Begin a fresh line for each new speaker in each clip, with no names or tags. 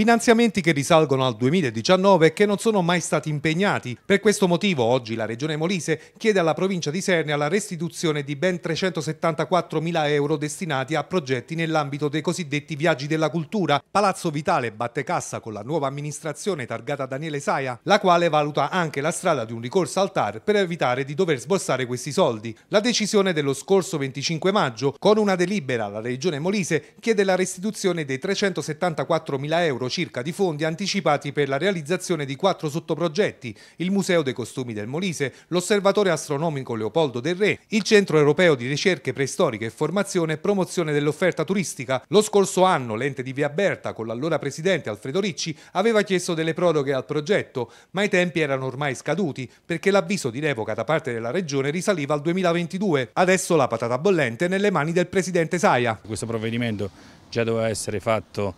Finanziamenti che risalgono al 2019 e che non sono mai stati impegnati. Per questo motivo oggi la Regione Molise chiede alla provincia di Sernia la restituzione di ben 374 mila euro destinati a progetti nell'ambito dei cosiddetti viaggi della cultura, Palazzo Vitale batte cassa con la nuova amministrazione targata Daniele Saia, la quale valuta anche la strada di un ricorso al TAR per evitare di dover sborsare questi soldi. La decisione dello scorso 25 maggio, con una delibera, la Regione Molise chiede la restituzione dei 374 mila euro circa di fondi anticipati per la realizzazione di quattro sottoprogetti, il Museo dei Costumi del Molise, l'Osservatorio Astronomico Leopoldo del Re, il Centro Europeo di Ricerche Preistoriche e Formazione e Promozione dell'Offerta Turistica. Lo scorso anno l'ente di Via Berta, con l'allora presidente Alfredo Ricci, aveva chiesto delle proroghe al progetto, ma i tempi erano ormai scaduti perché l'avviso di revoca da parte della regione risaliva al 2022. Adesso la
patata bollente è nelle mani del presidente Saia. Questo provvedimento già doveva essere fatto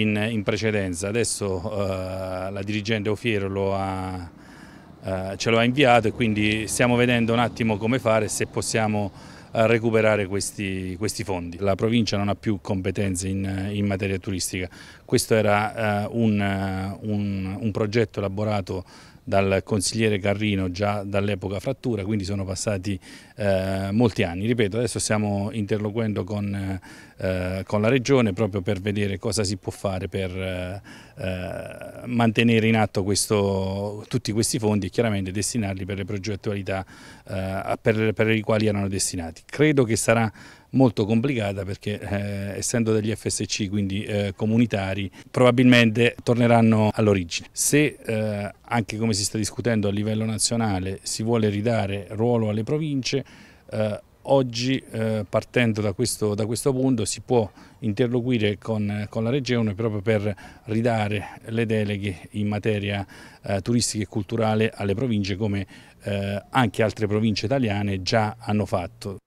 in, in precedenza. Adesso eh, la dirigente Ofiero ha, eh, ce lo ha inviato e quindi stiamo vedendo un attimo come fare se possiamo eh, recuperare questi, questi, fondi. La provincia non ha più competenze in, in materia turistica, questo era eh, un, un, un progetto elaborato dal consigliere Carrino già dall'epoca frattura, quindi sono passati eh, molti anni. Ripeto, adesso stiamo interloquendo con, eh, con, la Regione proprio per vedere cosa si può fare per eh, eh mantenere in atto questo, tutti questi fondi e chiaramente destinarli per le progettualità eh, per, per i quali erano destinati. Credo che sarà molto complicata perché eh, essendo degli FSC quindi eh, comunitari probabilmente torneranno all'origine. Se eh, anche come si sta discutendo a livello nazionale si vuole ridare ruolo alle province eh, oggi eh, partendo da questo, da questo, punto si può interloquire con, con, la Regione proprio per ridare le deleghe in materia eh, turistica e culturale alle province come eh, anche altre province italiane già hanno fatto.